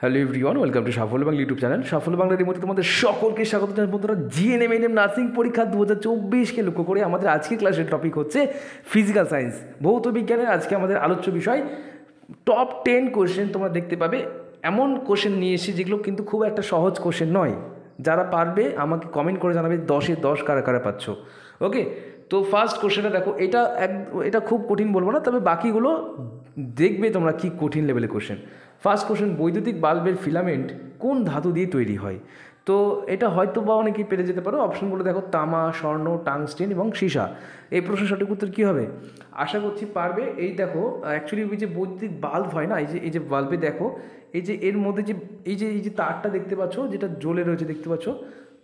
hello everyone welcome to সাফল্য Bangla YouTube channel সাফল্য বাংলার এই মধ্যে তোমাদের সকলকে স্বাগত জানাই বন্ধুরা জিএনএম এনএম নার্সিং পরীক্ষা দু হাজার চব্বিশকে লক্ষ্য করে আমাদের আজকের ক্লাসের টপিক হচ্ছে ফিজিক্যাল সায়েন্স ভৌত বিজ্ঞানের আজকে আমাদের আলোচ্য বিষয় টপ টেন কোশ্চেন তোমরা দেখতে পাবে এমন কোয়েশ্চেন নিয়ে এসে যেগুলো কিন্তু খুব একটা সহজ কোশ্চেন নয় যারা পারবে আমাকে কমেন্ট করে জানাবে দশে দশ কারা কারা পাচ্ছ ওকে তো ফার্স্ট কোশ্চেনটা দেখো এটা এক এটা খুব কঠিন বলবো না তবে বাকিগুলো দেখবে তোমরা কি কঠিন লেভেলের কোশ্চেন ফার্স্ট কোশ্চেন বৈদ্যুতিক বাল্বের ফিলামেন্ট কোন ধাতু দিয়ে তৈরি হয় তো এটা হয়তো বা অনেকেই পেরে যেতে পারো অপশনগুলো দেখো তামা স্বর্ণ টাংস্টেন এবং সীসা এই প্রশ্নের সঠিক উত্তর কী হবে আশা করছি পারবে এই দেখো অ্যাকচুয়ালি ওই যে বৈদ্যুতিক বাল্ব হয় না এই যে এই যে বাল্বে দেখো এই যে এর মধ্যে যে এই যে এই যে তারটা দেখতে পাচ্ছ যেটা জ্বলে রয়েছে দেখতে পাচ্ছ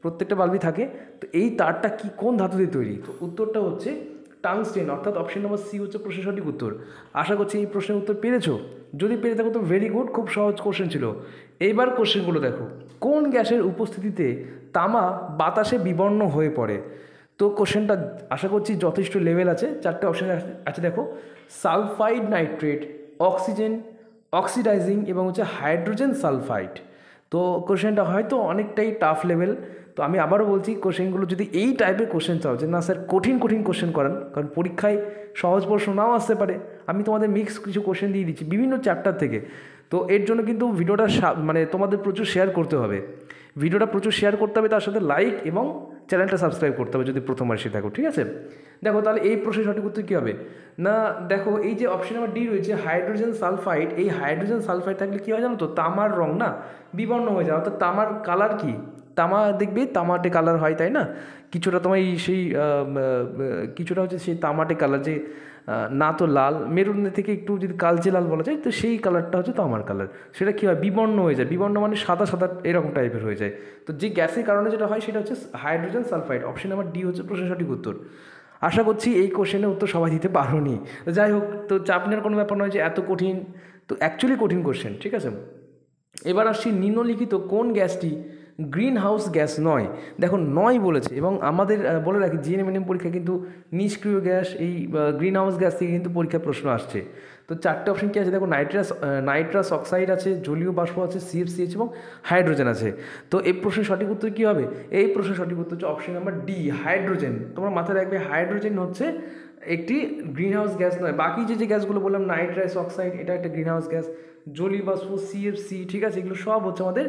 প্রত্যেকটা বাল্বই থাকে তো এই তারটা কি কোন ধাতু দিয়ে তৈরি তো উত্তরটা হচ্ছে টাংস্টেন অর্থাৎ অপশন নম্বর সি হচ্ছে প্রশ্নের সঠিক উত্তর আশা করছি এই প্রশ্নের উত্তর পেরেছো যদি পেরে থাকো তো ভেরি গুড খুব সহজ কোশ্চেন ছিল এইবার কোশ্চেনগুলো দেখো কোন গ্যাসের উপস্থিতিতে তামা বাতাসে বিবর্ণ হয়ে পড়ে তো কোশ্চেনটা আশা করছি যথেষ্ট লেভেল আছে চারটে অপশান আছে দেখো সালফাইড নাইট্রেট অক্সিজেন অক্সিডাইজিং এবং হচ্ছে হাইড্রোজেন সালফাইড তো কোশ্চেনটা হয়তো অনেকটাই টাফ লেভেল তো আমি আবারও বলছি কোশ্চেনগুলো যদি এই টাইপের কোশ্চেন চাও যে না স্যার কঠিন কঠিন কোশ্চেন করান কারণ পরীক্ষায় সহজ প্রশ্ন নাও আসতে পারে আমি তোমাদের মিক্স কিছু কোশ্চেন দিয়ে দিচ্ছি বিভিন্ন চ্যাপ্টার থেকে তো এর জন্য কিন্তু ভিডিওটা মানে তোমাদের প্রচুর শেয়ার করতে হবে ভিডিওটা প্রচুর শেয়ার করতে হবে তার সাথে লাইক এবং চ্যানেলটা সাবস্ক্রাইব করতে হবে যদি প্রথম আসে থাকো ঠিক আছে দেখো তাহলে এই প্রশ্নের সঠিক উত্তর কী হবে না দেখো এই যে অপশন নাম্বার ডি রয়েছে হাইড্রোজেন সালফাইড এই হাইড্রোজেন সালফাইড থাকলে কী হয় জানো তো তামার রং না বিবর্ণ হয়ে যায় অর্থাৎ তামার কালার কী তামা দেখবে তামাটে কালার হয় তাই না কিছুটা তোমার এই সেই কিছুটা হচ্ছে সেই তামাটে কালার যে না তো লাল মেরুন থেকে একটু যদি কালচে লাল বলা যায় তো সেই কালারটা হচ্ছে তামার কালার সেটা কী হয় বিবর্ণ হয়ে যায় বিবর্ণ মানে সাদা সাদা এরকম টাইপের হয়ে যায় তো যে গ্যাসের কারণে যেটা হয় সেটা হচ্ছে hydrogen sulphide option number D হচ্ছে প্রশ্ন সঠিক উত্তর আশা করছি এই কোশ্চেনের উত্তর সবাই দিতে পারো নি যাই হোক তো চাপ নেওয়ার কোনো ব্যাপার নয় যে এত কঠিন তো অ্যাকচুয়ালি কঠিন কোশ্চেন ঠিক আছে এবার আসছি নিম্নলিখিত কোন গ্যাসটি গ্রিন হাউস গ্যাস নয় দেখো নয় বলেছে এবং আমাদের বলে রাখি জিএনএমএনএম পরীক্ষা কিন্তু নিষ্ক্রিয় গ্যাস এই গ্রিন হাউস গ্যাস থেকে কিন্তু পরীক্ষার প্রশ্ন আসছে তো চারটে অপশন কী আছে দেখো নাইট্রাস নাইট্রাস অক্সাইড আছে জলীয় বাষ্প আছে সিএফসিএইচ এবং হাইড্রোজেন আছে তো এই প্রশ্নের সঠিক উত্তর কী হবে এই প্রশ্নের সঠিক উত্তর হচ্ছে অপশন নাম্বার ডি হাইড্রোজেন তোমরা মাথায় রাখবে হাইড্রোজেন হচ্ছে একটি গ্রিনহাউস গ্যাস নয় বাকি যে যে গ্যাসগুলো বললাম নাইট্রাস অক্সাইড এটা একটা গ্রিনহাউস গ্যাস জলীয় বাষ্প সিএফসি ঠিক আছে এগুলো সব হচ্ছে আমাদের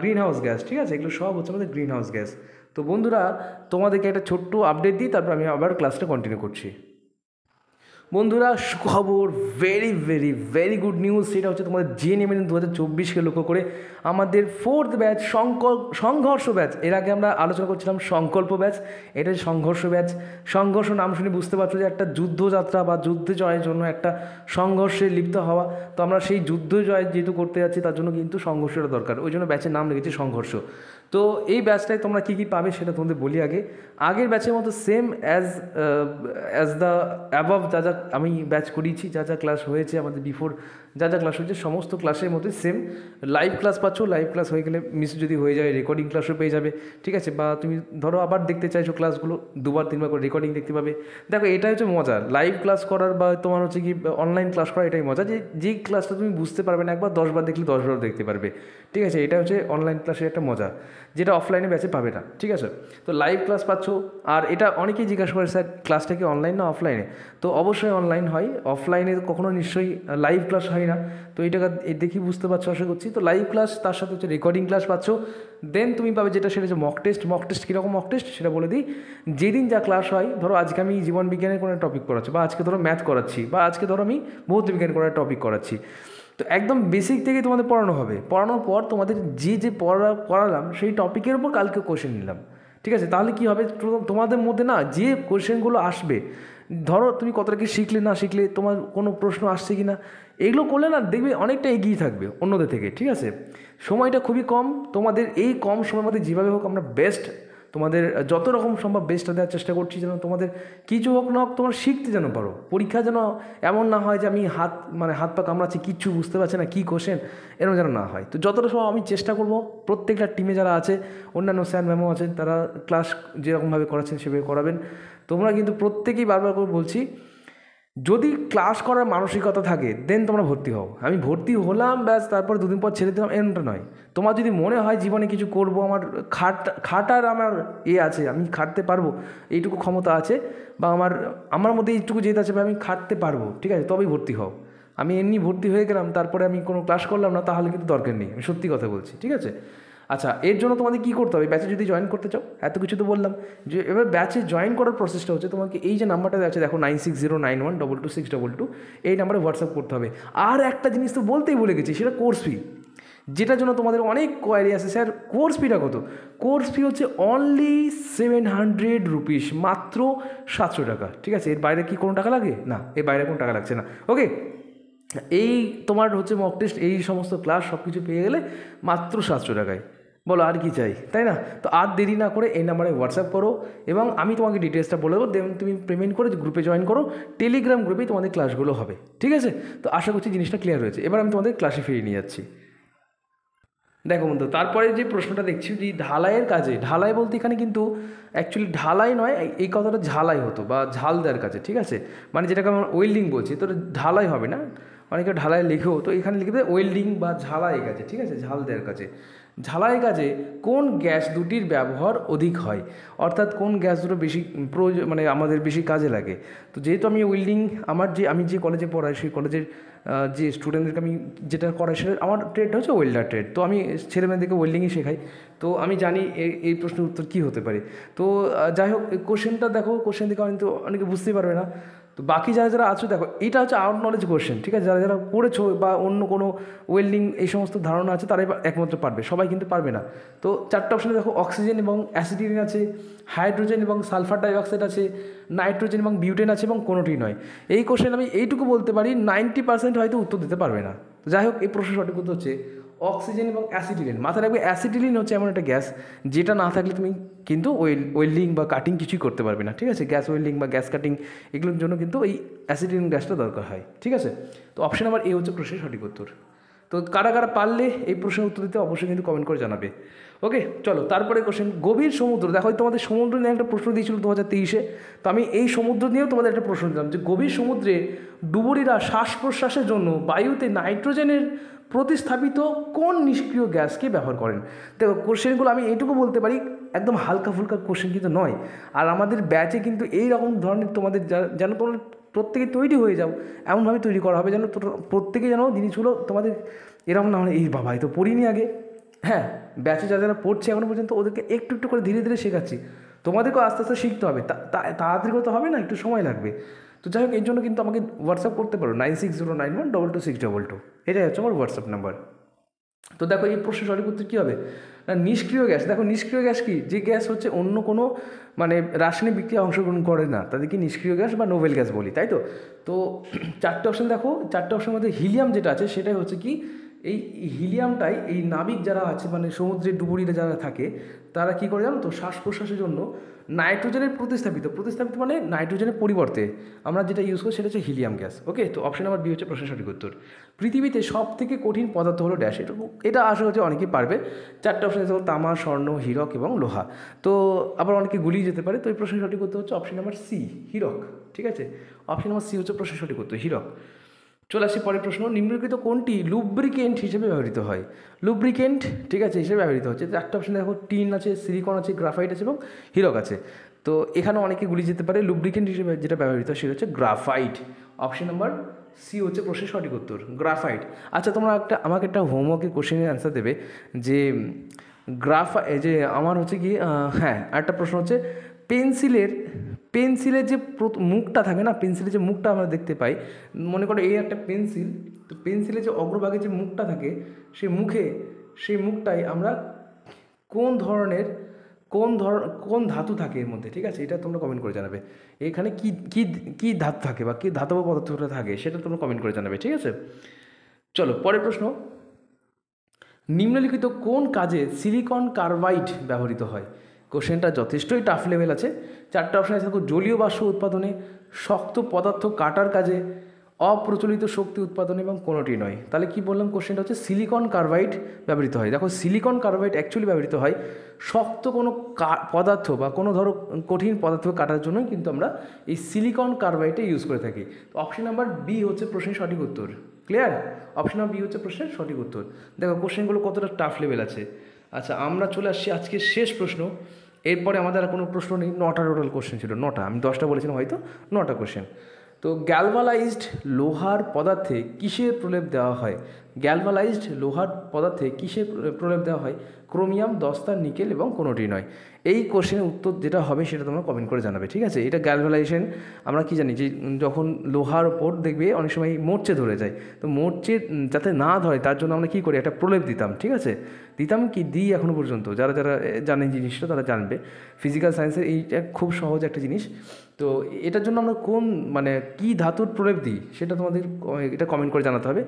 গ্রিন হাউস গ্যাস ঠিক আছে এগুলো সব হচ্ছে আমাদের গ্রিন হাউস গ্যাস তো বন্ধুরা তোমাদেরকে একটা ছোট্ট আপডেট দিই তারপর আমি আবার ক্লাসটা কন্টিনিউ করছি বন্ধুরা সুখবর very very very good news সেটা হচ্ছে তোমাদের এন এম দু হাজার চব্বিশকে লক্ষ্য করে আমাদের ফোর্থ ব্যাচ সংকল্প সংঘর্ষ ব্যাচ এর আগে আমরা আলোচনা করছিলাম সংকল্প ব্যাচ এটা সংঘর্ষ ব্যাচ সংঘর্ষ নাম শুনে বুঝতে পারছো যে একটা যুদ্ধযাত্রা বা যুদ্ধ জয়ের জন্য একটা সংঘর্ষে লিপ্ত হওয়া তো আমরা সেই যুদ্ধ জয় যেহেতু করতে যাচ্ছি তার জন্য কিন্তু সংঘর্ষটা দরকার ওই জন্য ব্যাচের নাম লিখেছি সংঘর্ষ তো এই ব্যাচটায় তোমরা কী কী পাবে সেটা তোমাদের বলি আগে আগের ব্যাচের মতো same as as the above যা যা আমি ব্যাচ করিয়েছি যা যা ক্লাস হয়েছে আমাদের বিফোর যা যা ক্লাস হচ্ছে সমস্ত ক্লাসের মধ্যে সেম লাইভ ক্লাস পাচ্ছ লাইভ ক্লাস হয়ে গেলে মিস যদি হয়ে যায় রেকর্ডিং ক্লাসও পেয়ে যাবে ঠিক আছে বা তুমি ধরো আবার দেখতে চাইছো ক্লাসগুলো দুবার তিনবার করে রেকর্ডিং দেখতে পাবে দেখো এটাই হচ্ছে মজা লাইভ ক্লাস করার বা তোমার হচ্ছে কি অনলাইন ক্লাস করা এটাই মজা যে যে ক্লাসটা তুমি বুঝতে পারবে না একবার দশবার দেখলে দশবার দেখতে পারবে ঠিক আছে এটা হচ্ছে অনলাইন ক্লাসের একটা মজা যেটা অফলাইনে ব্যাচে পাবে না ঠিক আছে তো লাইভ ক্লাস পাচ্ছ আর এটা অনেকেই জিজ্ঞাসা করে স্যার ক্লাসটা কি অনলাইন না অফলাইনে তো অবশ্যই অনলাইন হয় অফলাইনে কখনো নিশ্চয়ই লাইভ ক্লাস হয় না তো এইটাকে দেখি বুঝতে পারছো আশা করছি তো লাইভ ক্লাস তার সাথে হচ্ছে রেকর্ডিং ক্লাস পাচ্ছ দেন তুমি পাবে যেটা সেটা হচ্ছে মক টেস্ট মক টেস্ট কীরকম মক টেস্ট সেটা বলে দিই যেদিন যা ক্লাস হয় ধরো আজকে আমি জীবন বিজ্ঞানের কোনো টপিক করাচ্ছি বা আজকে ধরো ম্যাথ করাচ্ছি বা আজকে ধরো আমি ভৌত বিজ্ঞান কোনো টপিক করাচ্ছি তো একদম বেসিক থেকে তোমাদের পড়ানো হবে পড়ানোর পর তোমাদের যে যে পড়া পড়ালাম সেই টপিকের উপর কালকে কোশ্চেন নিলাম ঠিক আছে তাহলে কী হবে তোমাদের মধ্যে না যে কোশ্চেনগুলো আসবে ধরো তুমি কতটা কি শিখলে না শিখলে তোমার কোনো প্রশ্ন আসছে কি না এগুলো করলে না দেখবে অনেকটা এগিয়ে থাকবে অন্যদের থেকে ঠিক আছে সময়টা খুবই কম তোমাদের এই কম সময়ের মধ্যে যেভাবে হোক আমরা বেস্ট তোমাদের যত রকম সম্ভব বেস্টটা দেওয়ার চেষ্টা করছি যেন তোমাদের কিছু হোক না হোক তোমার শিখতে যেন পারো পরীক্ষা যেন এমন না হয় যে আমি হাত মানে হাত পা কামড়াচ্ছি কিচ্ছু বুঝতে পারছি না কী কোশেন এরকম যেন না হয় তো যতটা সম্ভব আমি চেষ্টা করব প্রত্যেকটা টিমে যারা আছে অন্যান্য স্যার ম্যামও আছেন তারা ক্লাস যেরকমভাবে করাচ্ছেন সেভাবে করাবেন তোমরা কিন্তু প্রত্যেকেই বারবার করে বলছি যদি ক্লাস করার মানসিকতা থাকে দেন তোমরা ভর্তি হও আমি ভর্তি হলাম ব্যাস তারপর দুদিন পর ছেড়ে দিলাম এমনটা নয় তোমার যদি মনে হয় জীবনে কিছু করব আমার খাট খাটার আমার এ আছে আমি খাটতে পারবো এইটুকু ক্ষমতা আছে বা আমার আমার মধ্যে এইটুকু জেদ আছে আমি খাটতে পারবো ঠিক আছে তবেই ভর্তি হও আমি এমনি ভর্তি হয়ে গেলাম তারপরে আমি কোনো ক্লাস করলাম না তাহলে কিন্তু দরকার নেই আমি সত্যি কথা বলছি ঠিক আছে আচ্ছা এর জন্য তোমাদের কী করতে হবে ব্যাচে যদি জয়েন করতে চাও এত কিছু তো বললাম যে এবার ব্যাচে জয়েন করার প্রসেসটা হচ্ছে তোমাকে এই যে নাম্বারটা আছে দেখো nine six zero nine one double two six double two এই নাম্বারে হোয়াটসঅ্যাপ করতে হবে আর একটা জিনিস তো বলতেই ভুলে গেছি সেটা কোর্স ফি যেটার জন্য তোমাদের অনেক কোয়ারি আছে স্যার কোর্স ফিটা কত কোর্স ফি হচ্ছে অনলি সেভেন হান্ড্রেড রুপিস মাত্র সাতশো টাকা ঠিক আছে এর বাইরে কি কোনো টাকা লাগে না এর বাইরে কোনো টাকা লাগছে না ওকে এই তোমার হচ্ছে মক টেস্ট এই সমস্ত ক্লাস সব কিছু পেয়ে গেলে মাত্র সাতশো টাকায় বলো আর কি চাই তাই না তো আর দেরি না করে এই নাম্বারে হোয়াটসঅ্যাপ করো এবং আমি তোমাকে ডিটেলসটা বলে দেবো দেন তুমি পেমেন্ট করে গ্রুপে জয়েন করো টেলিগ্রাম গ্রুপে তোমাদের ক্লাসগুলো হবে ঠিক আছে তো আশা করছি জিনিসটা ক্লিয়ার হয়েছে এবার আমি তোমাদের ক্লাসে ফিরিয়ে নিয়ে যাচ্ছি দেখো বন্ধু তারপরে যে প্রশ্নটা দেখছি যে ঢালাইয়ের কাজে ঢালাই বলতে এখানে কিন্তু অ্যাকচুয়ালি ঢালাই নয় এই কথাটা ঝালাই হতো বা ঝাল দেওয়ার কাজে ঠিক আছে মানে যেটাকে আমরা ওয়েল্ডিং বলছি তো ঢালাই হবে না অনেকে ঢালাই লিখেও তো এখানে লিখে দেয় ওয়েল্ডিং বা ঝালাই কাজে ঠিক আছে ঝাল দেওয়ার কাজে ঝালাই কাজে কোন গ্যাস দুটির ব্যবহার অধিক হয় অর্থাৎ কোন গ্যাস দুটো বেশি প্রয়োজন মানে আমাদের বেশি কাজে লাগে তো যেহেতু আমি ওয়েল্ডিং আমার যে আমি যে কলেজে পড়াই সেই কলেজের যে স্টুডেন্টদেরকে আমি যেটা করাই সেটা আমার ট্রেড হচ্ছে ওয়েল্ডার ট্রেড তো আমি ছেলেমেয়েদেরকে ওয়েল্ডিংই শেখাই তো আমি জানি এই প্রশ্নের উত্তর কী হতে পারে তো যাই হোক কোশ্চেনটা দেখো কোশ্চেন দেখে অনেক অনেকে বুঝতেই পারবে না তো বাকি যারা যারা আছো দেখো এটা হচ্ছে আউট নলেজ কোশ্চেন ঠিক আছে যারা যারা করেছো বা অন্য কোনো ওয়েল্ডিং এই সমস্ত ধারণা আছে তারাই একমাত্র পারবে সবাই কিন্তু পারবে না তো চারটা অপশানে দেখো অক্সিজেন এবং অ্যাসিডিন আছে হাইড্রোজেন এবং সালফার ডাইঅক্সাইড আছে নাইট্রোজেন এবং বিউটেন আছে এবং কোনোটি নয় এই কোশ্চেন আমি এইটুকু বলতে পারি নাইনটি পার্সেন্ট হয়তো উত্তর দিতে পারবে না যাই হোক এই প্রশ্ন সঠিক উত্তর হচ্ছে অক্সিজেন এবং অ্যাসিডিলিন মাথায় রাখবে অ্যাসিডিলিন হচ্ছে এমন একটা গ্যাস যেটা না থাকলে তুমি কিন্তু ওয়েল ওয়েল্ডিং বা কাটিং কিছুই করতে পারবে না ঠিক আছে গ্যাস ওয়েল্ডিং বা গ্যাস কাটিং এগুলোর জন্য কিন্তু এই অ্যাসিডিলিন গ্যাসটা দরকার হয় ঠিক আছে তো অপশন নাম্বার এ হচ্ছে প্রশ্নের সঠিক উত্তর তো কারা কারা পারলে এই প্রশ্নের উত্তর দিতে অবশ্যই কিন্তু কমেন্ট করে জানাবে ওকে চলো তারপরে কোশ্চেন গভীর সমুদ্র দেখো তোমাদের সমুদ্র নিয়ে একটা প্রশ্ন দিয়েছিল দু হাজার তেইশে তো আমি এই সমুদ্র নিয়েও তোমাদের একটা প্রশ্ন দিলাম যে গভীর সমুদ্রে ডুবুরিরা শ্বাস প্রশ্বাসের জন্য বায়ুতে নাইট্রোজেনের প্রতিস্থাপিত কোন নিষ্ক্রিয় গ্যাসকে ব্যবহার করেন দেখো কোশ্চেনগুলো আমি এইটুকু বলতে পারি একদম হালকা ফুলকা কোশ্চেন কিন্তু নয় আর আমাদের ব্যাচে কিন্তু এই রকম ধরনের তোমাদের যেন তোমরা প্রত্যেকে তৈরি হয়ে যাও এমনভাবে তৈরি করা হবে যেন প্রত্যেকে যেন জিনিসগুলো তোমাদের এরকম না হলে এই বাবা তো পড়িনি আগে হ্যাঁ ব্যাচে যা যারা পড়ছে এখনও পর্যন্ত ওদেরকে একটু একটু করে ধীরে ধীরে শেখাচ্ছি তোমাদেরকেও আস্তে আস্তে শিখতে হবে তাড়াতাড়ি করতে হবে না একটু সময় লাগবে তো যাই হোক এর জন্য কিন্তু আমাকে হোয়াটসঅ্যাপ করতে পারো nine six zero nine one double two six double two এটাই হচ্ছে আমার হোয়াটসঅ্যাপ নাম্বার তো দেখো এই প্রশ্ন সঠিক উত্তর কী হবে নিষ্ক্রিয় গ্যাস দেখো নিষ্ক্রিয় গ্যাস কি যে গ্যাস হচ্ছে অন্য কোনো মানে রাসায়নিক বিক্রিয়া অংশগ্রহণ করে না তাদেরকে নিষ্ক্রিয় গ্যাস বা নোবেল গ্যাস বলি তাই তো তো চারটে অপশন দেখো চারটে অপশনের মধ্যে হিলিয়াম যেটা আছে সেটাই হচ্ছে কি এই হিলিয়ামটাই এই নাবিক যারা আছে মানে সমুদ্রের ডুবুরিরা যারা থাকে তারা কি করে জানো তো শ্বাস প্রশ্বাসের জন্য নাইট্রোজেনের প্রতিস্থাপিত প্রতিস্থাপিত মানে নাইট্রোজেনের পরিবর্তে আমরা যেটা ইউজ করি সেটা হচ্ছে হিলিয়াম গ্যাস ওকে তো অপশন নাম্বার বি হচ্ছে প্রশ্ন সঠিক উত্তর পৃথিবীতে সব থেকে কঠিন পদার্থ হলো ড্যাশ এটা এটা আশা হচ্ছে অনেকেই পারবে চারটে অপশন হচ্ছে তামা স্বর্ণ হিরক এবং লোহা তো আবার অনেকে গুলিয়ে যেতে পারে তো এই প্রশ্ন সঠিক উত্তর হচ্ছে অপশন নাম্বার সি হিরক ঠিক আছে অপশন নাম্বার সি হচ্ছে প্রশ্ন সঠিক উত্তর হিরক চলে আসি পরের প্রশ্ন নিম্নলিখিত কোনটি লুব্রিকেন্ট হিসেবে ব্যবহৃত হয় লুব্রিকেন্ট ঠিক আছে হিসেবে ব্যবহৃত হচ্ছে চারটা অপশন দেখো টিন আছে সিলিকন আছে গ্রাফাইট আছে এবং হিরক আছে তো এখানে অনেকে গুলি যেতে পারে লুব্রিকেন্ট হিসেবে যেটা ব্যবহৃত সেটা হচ্ছে গ্রাফাইট অপশন নাম্বার সি হচ্ছে প্রশ্নের সঠিক উত্তর গ্রাফাইট আচ্ছা তোমরা একটা আমাকে একটা হোমওয়ার্কের কোশ্চেনের অ্যান্সার দেবে যে গ্রাফা যে আমার হচ্ছে কি হ্যাঁ একটা প্রশ্ন হচ্ছে পেন্সিলের পেন্সিলের যে মুখটা থাকে না পেন্সিলের যে মুখটা আমরা দেখতে পাই মনে করো এই একটা পেন্সিল তো পেন্সিলের যে অগ্রভাগে যে মুখটা থাকে সেই মুখে সেই মুখটাই আমরা কোন ধরনের কোন ধর কোন ধাতু থাকে এর মধ্যে ঠিক আছে এটা তোমরা কমেন্ট করে জানাবে এখানে কি কি কী ধাতু থাকে বা কী ধাতব পদার্থটা থাকে সেটা তোমরা কমেন্ট করে জানাবে ঠিক আছে চলো পরের প্রশ্ন নিম্নলিখিত কোন কাজে সিলিকন কার্বাইড ব্যবহৃত হয় কোশ্চেনটা যথেষ্টই টাফ লেভেল আছে চারটা অপশানে থাকুক জলীয় বাষ্প উৎপাদনে শক্ত পদার্থ কাটার কাজে অপ্রচলিত শক্তি উৎপাদন এবং কোনোটি নয় তাহলে কি বললাম কোশ্চেনটা হচ্ছে সিলিকন কার্বাইড ব্যবহৃত হয় দেখো সিলিকন কার্বাইড অ্যাকচুয়ালি ব্যবহৃত হয় শক্ত কোনো পদার্থ বা কোনো ধরো কঠিন পদার্থ কাটার জন্য কিন্তু আমরা এই সিলিকন কার্বাইডটা ইউজ করে থাকি তো অপশন নাম্বার বি হচ্ছে প্রশ্নের সঠিক উত্তর ক্লিয়ার অপশন নাম্বার বি হচ্ছে প্রশ্নের সঠিক উত্তর দেখো কোশ্চেনগুলো কতটা টাফ লেভেল আছে আচ্ছা আমরা চলে আসছি আজকের শেষ প্রশ্ন এরপরে আমাদের আর কোনো প্রশ্ন নেই নটা টোটাল কোশ্চেন ছিল নটা আমি দশটা বলেছিলাম হয়তো নটা কোশ্চেন তো গ্যালভালাইজড লোহার পদার্থে কিসের প্রলেপ দেওয়া হয় গ্যালভালাইজড লোহার পদার্থে কিসে প্রলেপ দেওয়া হয় ক্রোমিয়াম দস্তা নিকেল এবং কোনোটি নয় এই কোশ্চেনের উত্তর যেটা হবে সেটা তোমরা কমেন্ট করে জানাবে ঠিক আছে এটা গ্যালভালাইজেশন আমরা কি জানি যে যখন লোহার ওপর দেখবে অনেক সময় মোর্চে ধরে যায় তো মোর্চে যাতে না ধরে তার জন্য আমরা কি করি একটা প্রলেপ দিতাম ঠিক আছে দিতাম কি দিই এখনও পর্যন্ত যারা যারা জানেন জিনিসটা তারা জানবে ফিজিক্যাল সায়েন্সের এইটা খুব সহজ একটা জিনিস তো এটার জন্য আমরা কোন মানে কি ধাতুর প্রলেপ দিই সেটা তোমাদের এটা কমেন্ট করে জানাতে হবে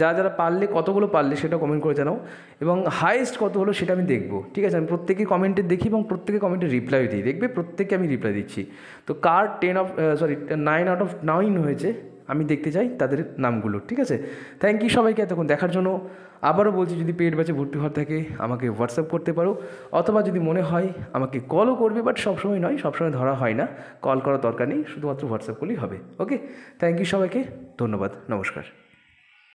যারা যারা পারলে পারলে কতগুলো পারলে সেটা কমেন্ট করে জানাও এবং হাইয়েস্ট কত হলো সেটা আমি দেখবো ঠিক আছে আমি প্রত্যেকে কমেন্টে দেখি এবং প্রত্যেকে কমেন্টে রিপ্লাই দিই দেখবে প্রত্যেককে আমি রিপ্লাই দিচ্ছি তো কার ten of sorry nine out of nine হয়েছে আমি দেখতে চাই তাদের নামগুলো ঠিক আছে থ্যাংক ইউ সবাইকে এতক্ষণ দেখার জন্য আবারও বলছি যদি পেট ব্যাচে ভর্তি হওয়ার থাকে আমাকে হোয়াটসঅ্যাপ করতে পারো অথবা যদি মনে হয় আমাকে কলও করবে বাট সবসময় নয় সবসময় ধরা হয় না কল করার দরকার নেই শুধুমাত্র হোয়াটসঅ্যাপ করলেই হবে ওকে থ্যাংক ইউ সবাইকে ধন্যবাদ নমস্কার